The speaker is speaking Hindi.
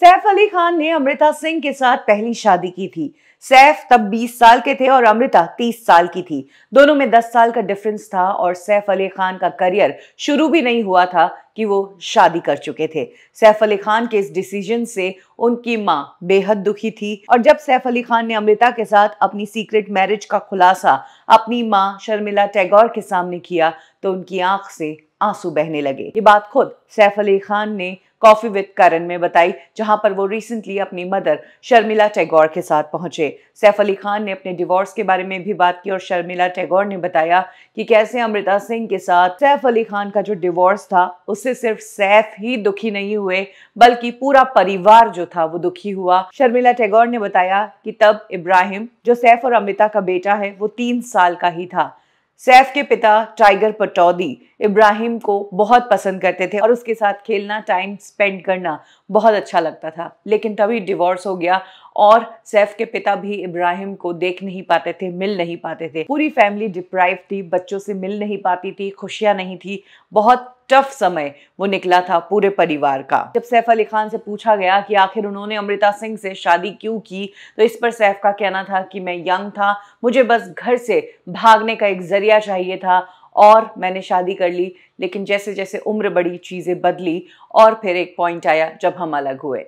सैफ अली खान ने अमृता सिंह के साथ पहली शादी की थी सैफ तब 20 साल के थे और अमृता 30 साल की थी दोनों में 10 साल का डिफरेंस था और सैफ अली खान का करियर शुरू भी नहीं हुआ था कि वो शादी कर चुके थे सैफ अली खान के इस डिसीजन से उनकी माँ बेहद दुखी थी और जब सैफ अली खान ने अमृता के साथ अपनी सीक्रेट मैरिज का खुलासा अपनी माँ शर्मिला टैगोर के सामने किया तो उनकी आंख से आंसू बहने लगे ये बात खुद सैफ अली खान ने कॉफी विद करण में बताई जहां पर वो रिसेंटली अपनी मदर शर्मिला टैगोर के साथ पहुंचे सैफ अली खान ने अपने डिवोर्स के बारे में भी बात की और शर्मिला टैगोर ने बताया कि कैसे अमृता सिंह के साथ सैफ अली खान का जो डिवोर्स था उससे सिर्फ सैफ ही दुखी नहीं हुए बल्कि पूरा परिवार जो था वो दुखी हुआ शर्मिला टैगोर ने बताया कि तब इब्राहिम जो सैफ और अमृता का बेटा है वो तीन साल का ही था सैफ के पिता टाइगर पटौदी इब्राहिम को बहुत पसंद करते थे और उसके साथ खेलना टाइम स्पेंड करना बहुत अच्छा लगता था लेकिन तभी डिवोर्स हो गया और सैफ के पिता भी इब्राहिम को देख नहीं पाते थे मिल नहीं पाते थे पूरी फैमिली डिप्राइव थी बच्चों से मिल नहीं पाती थी खुशियाँ नहीं थी बहुत टफ समय वो निकला था पूरे परिवार का जब सैफ अली खान से पूछा गया कि आखिर उन्होंने अमृता सिंह से शादी क्यों की तो इस पर सैफ का कहना था कि मैं यंग था मुझे बस घर से भागने का एक जरिया चाहिए था और मैंने शादी कर ली लेकिन जैसे जैसे उम्र बड़ी चीज़ें बदली और फिर एक पॉइंट आया जब हम अलग हुए